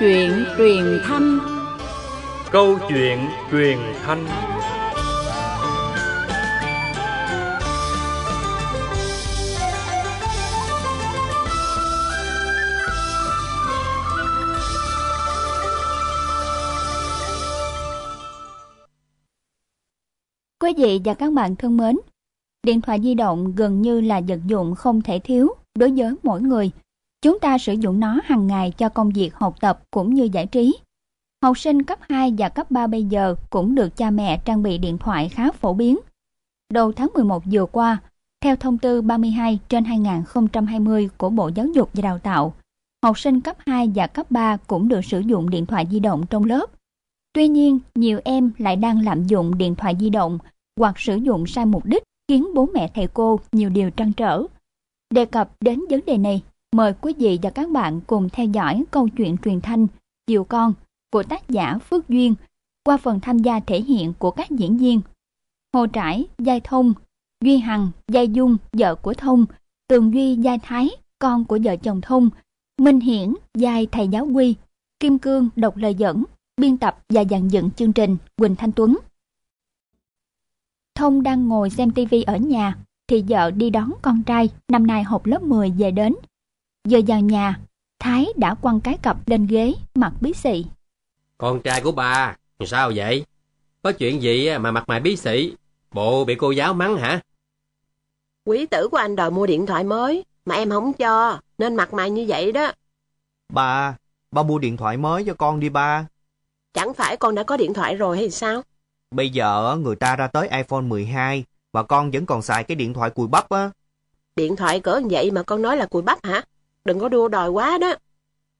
chuyện truyền thanh Câu chuyện truyền thanh Quý vị và các bạn thân mến, điện thoại di động gần như là vật dụng không thể thiếu đối với mỗi người – Chúng ta sử dụng nó hàng ngày cho công việc học tập cũng như giải trí. Học sinh cấp 2 và cấp 3 bây giờ cũng được cha mẹ trang bị điện thoại khá phổ biến. Đầu tháng 11 vừa qua, theo thông tư 32 trên 2020 của Bộ Giáo dục và Đào tạo, học sinh cấp 2 và cấp 3 cũng được sử dụng điện thoại di động trong lớp. Tuy nhiên, nhiều em lại đang lạm dụng điện thoại di động hoặc sử dụng sai mục đích khiến bố mẹ thầy cô nhiều điều trăn trở. Đề cập đến vấn đề này, Mời quý vị và các bạn cùng theo dõi câu chuyện truyền thanh Chiều Con của tác giả Phước Duyên qua phần tham gia thể hiện của các diễn viên Hồ Trải, Giai Thông, Duy Hằng, Giai Dung, vợ của Thông, Tường Duy, Giai Thái, con của vợ chồng Thông, Minh Hiển, Giai Thầy Giáo Quy, Kim Cương, Độc Lời Dẫn, biên tập và dàn dựng chương trình Quỳnh Thanh Tuấn. Thông đang ngồi xem TV ở nhà, thì vợ đi đón con trai, năm nay học lớp 10 về đến, Giờ vào nhà, Thái đã quăng cái cặp lên ghế, mặt bí xị. Con trai của bà, sao vậy? Có chuyện gì mà mặt mày bí xị? Bộ bị cô giáo mắng hả? Quý tử của anh đòi mua điện thoại mới, mà em không cho, nên mặt mày như vậy đó. Bà, ba mua điện thoại mới cho con đi ba. Chẳng phải con đã có điện thoại rồi hay sao? Bây giờ người ta ra tới iPhone 12 mà con vẫn còn xài cái điện thoại cùi bắp á. Điện thoại cỡ vậy mà con nói là cùi bắp hả? đừng có đua đòi quá đó.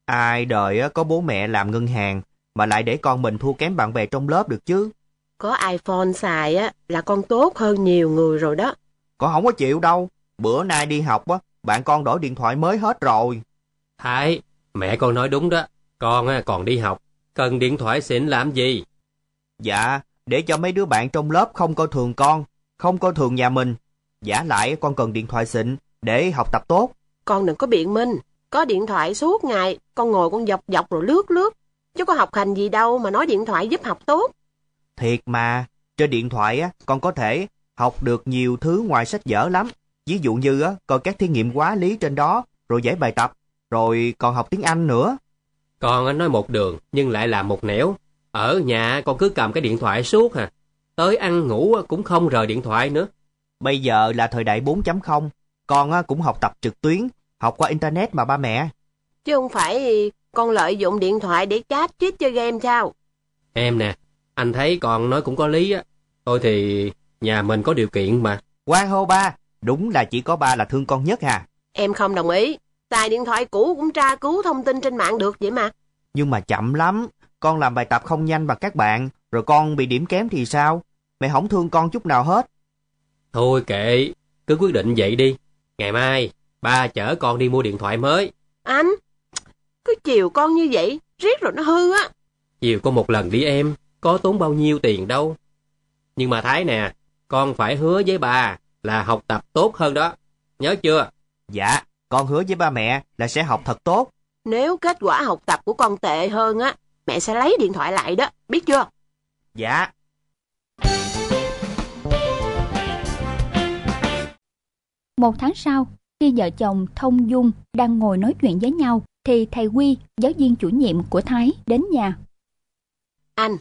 Ai đời có bố mẹ làm ngân hàng mà lại để con mình thua kém bạn bè trong lớp được chứ. Có iPhone xài á là con tốt hơn nhiều người rồi đó. Con không có chịu đâu. Bữa nay đi học á, bạn con đổi điện thoại mới hết rồi. Thầy, mẹ con nói đúng đó. Con á, còn đi học, cần điện thoại xịn làm gì? Dạ, để cho mấy đứa bạn trong lớp không coi thường con, không coi thường nhà mình. Giả lại con cần điện thoại xịn để học tập tốt. Con đừng có biện minh, có điện thoại suốt ngày, con ngồi con dọc dọc rồi lướt lướt, chứ có học hành gì đâu mà nói điện thoại giúp học tốt. Thiệt mà, trên điện thoại á, con có thể học được nhiều thứ ngoài sách vở lắm. Ví dụ như á, coi các thí nghiệm hóa lý trên đó, rồi giải bài tập, rồi còn học tiếng Anh nữa. Con nói một đường nhưng lại làm một nẻo. Ở nhà con cứ cầm cái điện thoại suốt hả, à. Tới ăn ngủ cũng không rời điện thoại nữa. Bây giờ là thời đại 4.0, con cũng học tập trực tuyến học qua Internet mà ba mẹ. Chứ không phải con lợi dụng điện thoại để chat chít chơi game sao? Em nè, anh thấy con nói cũng có lý á. Thôi thì nhà mình có điều kiện mà. Quang hô ba, đúng là chỉ có ba là thương con nhất hà. Em không đồng ý. Tài điện thoại cũ cũng tra cứu thông tin trên mạng được vậy mà. Nhưng mà chậm lắm. Con làm bài tập không nhanh bằng các bạn, rồi con bị điểm kém thì sao? Mẹ không thương con chút nào hết. Thôi kệ, cứ quyết định vậy đi. Ngày mai Ba chở con đi mua điện thoại mới. Anh, cứ chiều con như vậy, riết rồi nó hư á. Chiều con một lần đi em, có tốn bao nhiêu tiền đâu. Nhưng mà Thái nè, con phải hứa với ba là học tập tốt hơn đó. Nhớ chưa? Dạ, con hứa với ba mẹ là sẽ học thật tốt. Nếu kết quả học tập của con tệ hơn á, mẹ sẽ lấy điện thoại lại đó, biết chưa? Dạ. Một tháng sau, khi vợ chồng Thông Dung đang ngồi nói chuyện với nhau thì thầy Quy, giáo viên chủ nhiệm của Thái đến nhà. Anh,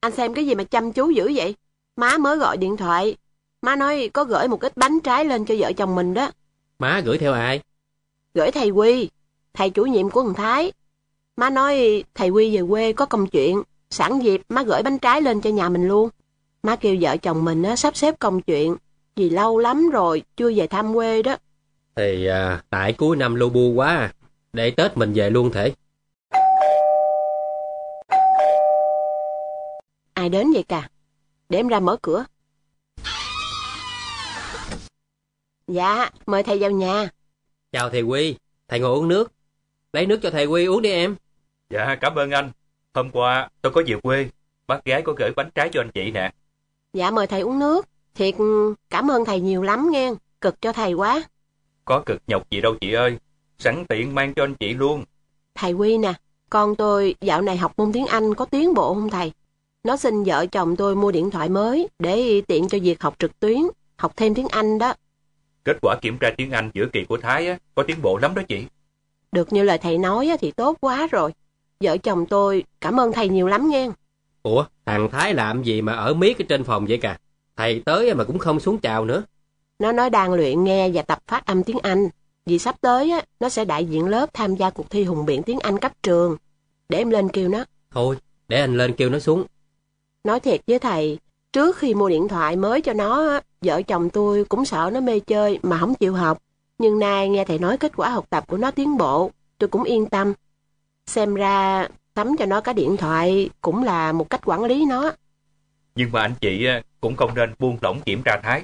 anh xem cái gì mà chăm chú dữ vậy? Má mới gọi điện thoại. Má nói có gửi một ít bánh trái lên cho vợ chồng mình đó. Má gửi theo ai? Gửi thầy Quy, thầy chủ nhiệm của thằng Thái. Má nói thầy Quy về quê có công chuyện, sẵn dịp má gửi bánh trái lên cho nhà mình luôn. Má kêu vợ chồng mình á, sắp xếp công chuyện, vì lâu lắm rồi chưa về thăm quê đó thì à, tại cuối năm lu bu quá à. Để Tết mình về luôn thể. Ai đến vậy cả? Để em ra mở cửa. Dạ, mời thầy vào nhà. Chào thầy Quy, thầy ngồi uống nước. Lấy nước cho thầy Quy uống đi em. Dạ, cảm ơn anh. Hôm qua tôi có về quê, bác gái có gửi bánh trái cho anh chị nè. Dạ, mời thầy uống nước. Thiệt, cảm ơn thầy nhiều lắm nghe. Cực cho thầy quá. Có cực nhọc gì đâu chị ơi, sẵn tiện mang cho anh chị luôn. Thầy Quy nè, con tôi dạo này học môn tiếng Anh có tiến bộ không thầy? Nó xin vợ chồng tôi mua điện thoại mới để tiện cho việc học trực tuyến, học thêm tiếng Anh đó. Kết quả kiểm tra tiếng Anh giữa kỳ của Thái á, có tiến bộ lắm đó chị. Được như lời thầy nói á, thì tốt quá rồi. Vợ chồng tôi cảm ơn thầy nhiều lắm nghe. Ủa, thằng Thái làm gì mà ở miết ở trên phòng vậy cả? Thầy tới mà cũng không xuống chào nữa. Nó nói đang luyện nghe và tập phát âm tiếng Anh. Vì sắp tới á, nó sẽ đại diện lớp tham gia cuộc thi hùng biện tiếng Anh cấp trường. Để em lên kêu nó. Thôi, để anh lên kêu nó xuống. Nói thiệt với thầy, trước khi mua điện thoại mới cho nó vợ chồng tôi cũng sợ nó mê chơi mà không chịu học. Nhưng nay nghe thầy nói kết quả học tập của nó tiến bộ, tôi cũng yên tâm. Xem ra sắm cho nó cái điện thoại cũng là một cách quản lý nó. Nhưng mà anh chị cũng không nên buông lỏng kiểm tra thái.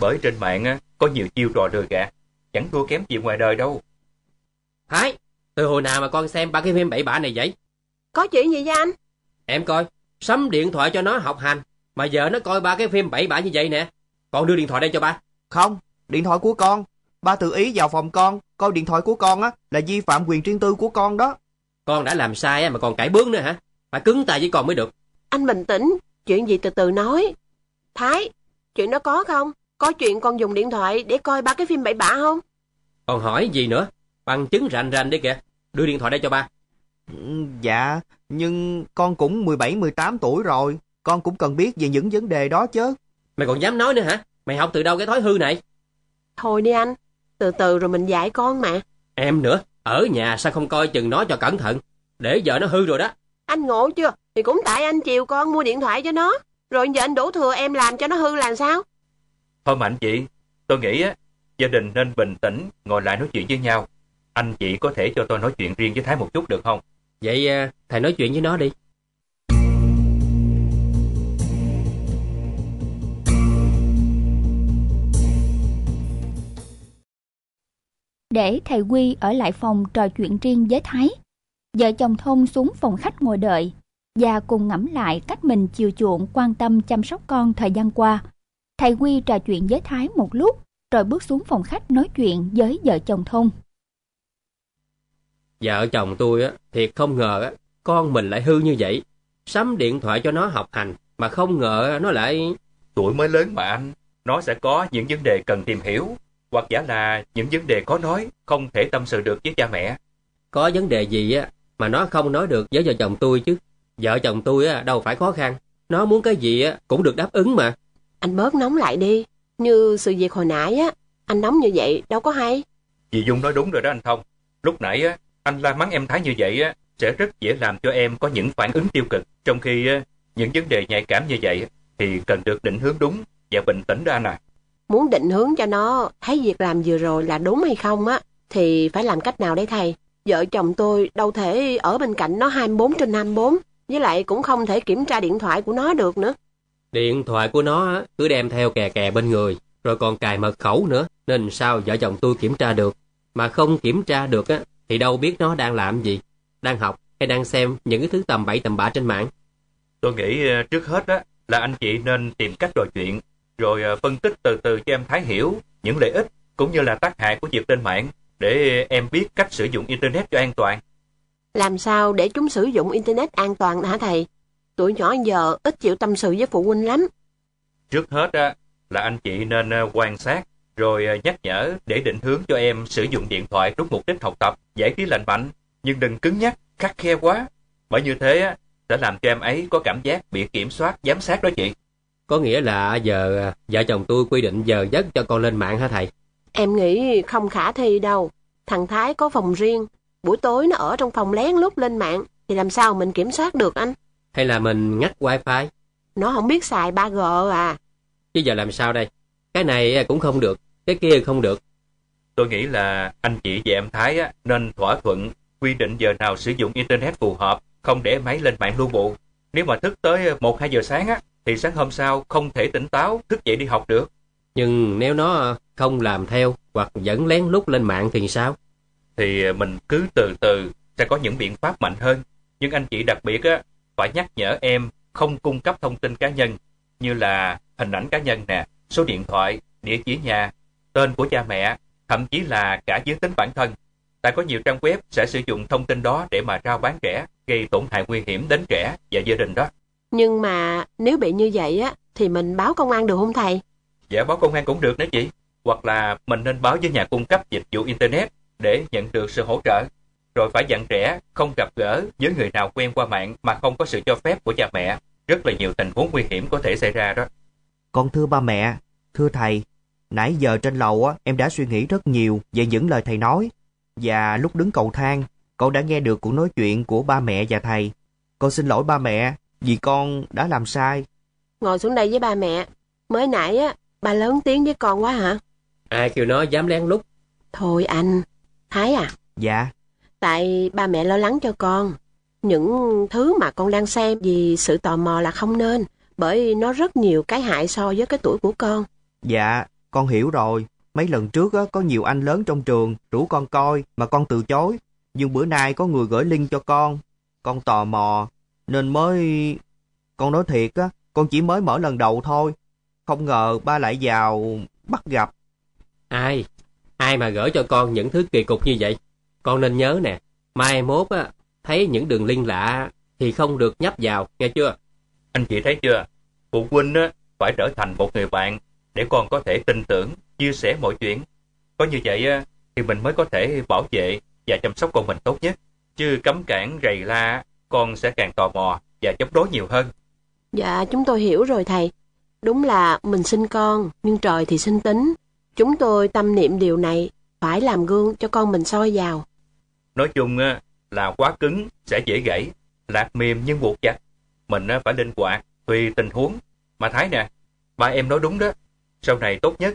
Bởi trên mạng có nhiều chiêu trò lừa gạt, chẳng thua kém gì ngoài đời đâu. Thái, từ hồi nào mà con xem ba cái phim bậy bạ này vậy? Có chuyện gì vậy anh? Em coi, sắm điện thoại cho nó học hành, mà giờ nó coi ba cái phim bậy bạ như vậy nè. Con đưa điện thoại đây cho ba. Không, điện thoại của con. Ba tự ý vào phòng con, coi điện thoại của con á là vi phạm quyền riêng tư của con đó. Con đã làm sai mà còn cãi bướng nữa hả? Phải cứng tay với con mới được. Anh bình tĩnh, chuyện gì từ từ nói. Thái, chuyện đó có không? Có chuyện con dùng điện thoại để coi ba cái phim bậy bạ không? Còn hỏi gì nữa? Bằng chứng rành rành đấy kìa. Đưa điện thoại đây cho ba. Ừ, dạ, nhưng con cũng 17-18 tuổi rồi. Con cũng cần biết về những vấn đề đó chứ. Mày còn dám nói nữa hả? Mày học từ đâu cái thói hư này? Thôi đi anh, từ từ rồi mình dạy con mà. Em nữa, ở nhà sao không coi chừng nó cho cẩn thận. Để vợ nó hư rồi đó. Anh ngộ chưa? Thì cũng tại anh chiều con mua điện thoại cho nó. Rồi giờ anh đổ thừa em làm cho nó hư làm sao? Thôi mà anh chị, tôi nghĩ á, gia đình nên bình tĩnh ngồi lại nói chuyện với nhau. Anh chị có thể cho tôi nói chuyện riêng với Thái một chút được không? Vậy à, thầy nói chuyện với nó đi. Để thầy Quy ở lại phòng trò chuyện riêng với Thái, vợ chồng Thông xuống phòng khách ngồi đợi và cùng ngẫm lại cách mình chiều chuộng quan tâm chăm sóc con thời gian qua – Thầy Quy trò chuyện với Thái một lúc, rồi bước xuống phòng khách nói chuyện với vợ chồng Thông. Vợ chồng tôi á, thiệt không ngờ á, con mình lại hư như vậy. Sắm điện thoại cho nó học hành, mà không ngờ nó lại... Tuổi mới lớn mà anh, nó sẽ có những vấn đề cần tìm hiểu, hoặc giả là những vấn đề có nói, không thể tâm sự được với cha mẹ. Có vấn đề gì á, mà nó không nói được với vợ chồng tôi chứ. Vợ chồng tôi á, đâu phải khó khăn, nó muốn cái gì á, cũng được đáp ứng mà. Anh bớt nóng lại đi. Như sự việc hồi nãy á, anh nóng như vậy đâu có hay. Dì Dung nói đúng rồi đó anh Thông. Lúc nãy á, anh la mắng em Thái như vậy á, sẽ rất dễ làm cho em có những phản ứng tiêu cực. Trong khi á, những vấn đề nhạy cảm như vậy thì cần được định hướng đúng và bình tĩnh ra nè. À. Muốn định hướng cho nó thấy việc làm vừa rồi là đúng hay không á, thì phải làm cách nào đấy thầy? Vợ chồng tôi đâu thể ở bên cạnh nó 24 trên 24, với lại cũng không thể kiểm tra điện thoại của nó được nữa. Điện thoại của nó cứ đem theo kè kè bên người, rồi còn cài mật khẩu nữa, nên sao vợ chồng tôi kiểm tra được. Mà không kiểm tra được á, thì đâu biết nó đang làm gì, đang học hay đang xem những cái thứ tầm bậy tầm bạ trên mạng. Tôi nghĩ ờ, trước hết á, là anh chị nên tìm cách trò chuyện, rồi ờ, phân tích từ từ cho em Thái hiểu những lợi ích cũng như là tác hại của việc lên mạng để em biết cách sử dụng Internet cho an toàn. Làm sao để chúng sử dụng Internet an toàn hả thầy? tuổi nhỏ giờ ít chịu tâm sự với phụ huynh lắm. Trước hết á, là anh chị nên ờ, quan sát rồi ờ, nhắc nhở để định hướng cho em sử dụng điện thoại đúng mục đích học tập, giải trí lành mạnh, nhưng đừng cứng nhắc, khắc khe quá. Bởi như thế á, sẽ làm cho em ấy có cảm giác bị kiểm soát, giám sát đó chị. Có nghĩa là giờ ờ, vợ chồng tôi quy định giờ giấc cho con lên mạng hả thầy? Em nghĩ không khả thi đâu. Thằng Thái có phòng riêng, buổi tối nó ở trong phòng lén lút lên mạng, thì làm sao mình kiểm soát được anh? Hay là mình ngắt wifi? Nó không biết xài 3G à. Chứ giờ làm sao đây? Cái này cũng không được, cái kia không được. Tôi nghĩ là anh chị và em Thái á, nên thỏa thuận quy định giờ nào sử dụng Internet phù hợp, không để máy lên mạng lưu bộ. Nếu mà thức tới 1-2 giờ sáng á, thì sáng hôm sau không thể tỉnh táo thức dậy đi học được. Nhưng nếu nó không làm theo hoặc vẫn lén lút lên mạng thì sao? Thì mình cứ từ từ sẽ có những biện pháp mạnh hơn. Nhưng anh chị đặc biệt á, phải nhắc nhở em không cung cấp thông tin cá nhân như là hình ảnh cá nhân nè, số điện thoại, địa chỉ nhà, tên của cha mẹ, thậm chí là cả giới tính bản thân. Tại có nhiều trang web sẽ sử dụng thông tin đó để mà rao bán trẻ, gây tổn hại nguy hiểm đến trẻ và gia đình đó. Nhưng mà nếu bị như vậy á thì mình báo công an được không thầy? Dạ báo công an cũng được đấy chị. Hoặc là mình nên báo với nhà cung cấp dịch vụ Internet để nhận được sự hỗ trợ rồi phải dặn trẻ không gặp gỡ với người nào quen qua mạng mà không có sự cho phép của cha mẹ. Rất là nhiều tình huống nguy hiểm có thể xảy ra đó. Con thưa ba mẹ, thưa thầy, nãy giờ trên lầu á, em đã suy nghĩ rất nhiều về những lời thầy nói. Và lúc đứng cầu thang, con đã nghe được cuộc nói chuyện của ba mẹ và thầy. Con xin lỗi ba mẹ vì con đã làm sai. Ngồi xuống đây với ba mẹ. Mới nãy á, bà lớn tiếng với con quá hả? Ai kêu nó dám lén lút. Thôi anh, Thái à? Dạ. Tại ba mẹ lo lắng cho con. Những thứ mà con đang xem vì sự tò mò là không nên, bởi nó rất nhiều cái hại so với cái tuổi của con. Dạ, con hiểu rồi. Mấy lần trước á, có nhiều anh lớn trong trường rủ con coi mà con từ chối. Nhưng bữa nay có người gửi link cho con. Con tò mò, nên mới... Con nói thiệt á, con chỉ mới mở lần đầu thôi. Không ngờ ba lại vào bắt gặp. Ai? Ai mà gửi cho con những thứ kỳ cục như vậy? Con nên nhớ nè, mai mốt á, thấy những đường link lạ thì không được nhấp vào, nghe chưa? Anh chị thấy chưa? Phụ huynh á, phải trở thành một người bạn để con có thể tin tưởng, chia sẻ mọi chuyện. Có như vậy á, thì mình mới có thể bảo vệ và chăm sóc con mình tốt nhất. Chứ cấm cản rầy la, con sẽ càng tò mò và chống đối nhiều hơn. Dạ, chúng tôi hiểu rồi thầy. Đúng là mình sinh con, nhưng trời thì sinh tính. Chúng tôi tâm niệm điều này, phải làm gương cho con mình soi vào nói chung là quá cứng sẽ dễ gãy lạc mềm nhưng buộc chặt mình phải linh hoạt tùy tình huống mà thái nè ba em nói đúng đó sau này tốt nhất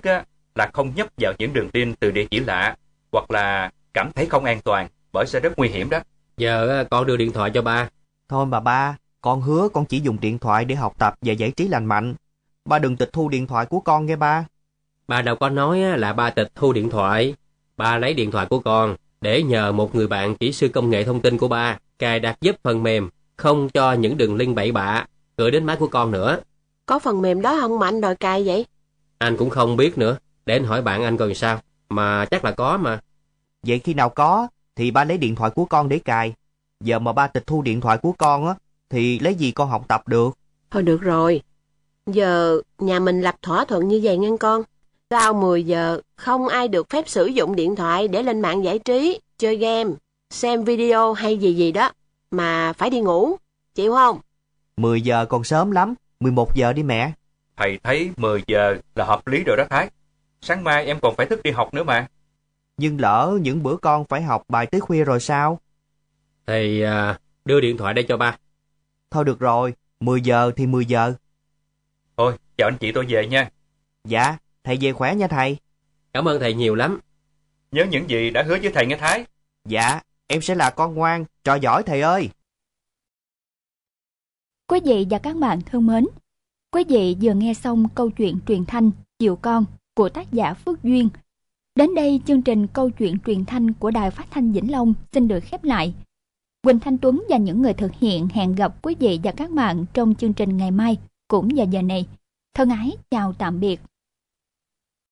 là không nhấp vào những đường tin từ địa chỉ lạ hoặc là cảm thấy không an toàn bởi sẽ rất nguy hiểm đó giờ con đưa điện thoại cho ba thôi bà ba con hứa con chỉ dùng điện thoại để học tập và giải trí lành mạnh ba đừng tịch thu điện thoại của con nghe ba ba đâu có nói là ba tịch thu điện thoại ba lấy điện thoại của con để nhờ một người bạn kỹ sư công nghệ thông tin của ba cài đặt giúp phần mềm không cho những đường link bậy bạ gửi đến máy của con nữa. Có phần mềm đó không mà anh đòi cài vậy? Anh cũng không biết nữa, để anh hỏi bạn anh coi sao, mà chắc là có mà. Vậy khi nào có thì ba lấy điện thoại của con để cài. Giờ mà ba tịch thu điện thoại của con á thì lấy gì con học tập được? Thôi được rồi. Giờ nhà mình lập thỏa thuận như vậy nghe con. Sau 10 giờ, không ai được phép sử dụng điện thoại để lên mạng giải trí, chơi game, xem video hay gì gì đó, mà phải đi ngủ, chịu không? 10 giờ còn sớm lắm, 11 giờ đi mẹ. Thầy thấy 10 giờ là hợp lý rồi đó Thái. Sáng mai em còn phải thức đi học nữa mà. Nhưng lỡ những bữa con phải học bài tới khuya rồi sao? Thầy à, đưa điện thoại đây cho ba. Thôi được rồi, 10 giờ thì 10 giờ. Thôi, chào anh chị tôi về nha. Dạ. Thầy về khỏe nha thầy. Cảm ơn thầy nhiều lắm. Nhớ những gì đã hứa với thầy nghe Thái. Dạ, em sẽ là con ngoan, trò giỏi thầy ơi. Quý vị và các bạn thân mến, quý vị vừa nghe xong câu chuyện truyền thanh Chiều Con của tác giả Phước Duyên. Đến đây chương trình câu chuyện truyền thanh của Đài Phát Thanh Vĩnh Long xin được khép lại. Quỳnh Thanh Tuấn và những người thực hiện hẹn gặp quý vị và các bạn trong chương trình ngày mai cũng vào giờ này. Thân ái chào tạm biệt.